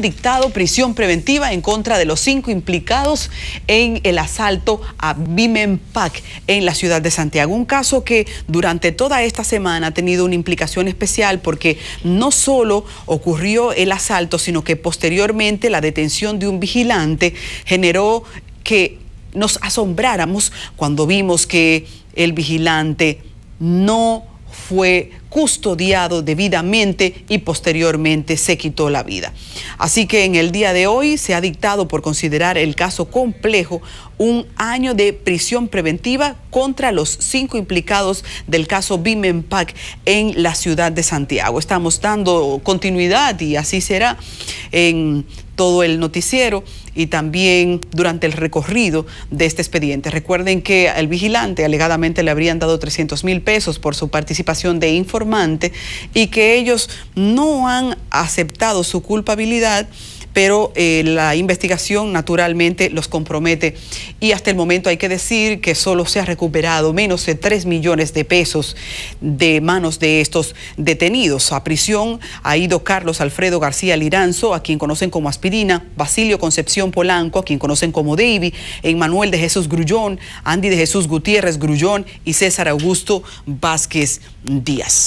dictado prisión preventiva en contra de los cinco implicados en el asalto a Bimenpac en la ciudad de Santiago. Un caso que durante toda esta semana ha tenido una implicación especial porque no solo ocurrió el asalto, sino que posteriormente la detención de un vigilante generó que nos asombráramos cuando vimos que el vigilante no fue custodiado debidamente y posteriormente se quitó la vida. Así que en el día de hoy se ha dictado por considerar el caso complejo un año de prisión preventiva contra los cinco implicados del caso Bimenpac en la ciudad de Santiago. Estamos dando continuidad y así será en todo el noticiero y también durante el recorrido de este expediente. Recuerden que al vigilante alegadamente le habrían dado 300 mil pesos por su participación de informante y que ellos no han aceptado su culpabilidad pero eh, la investigación naturalmente los compromete. Y hasta el momento hay que decir que solo se ha recuperado menos de 3 millones de pesos de manos de estos detenidos. A prisión ha ido Carlos Alfredo García Liranzo, a quien conocen como Aspirina, Basilio Concepción Polanco, a quien conocen como Davy, Emanuel de Jesús Grullón, Andy de Jesús Gutiérrez Grullón y César Augusto Vázquez Díaz.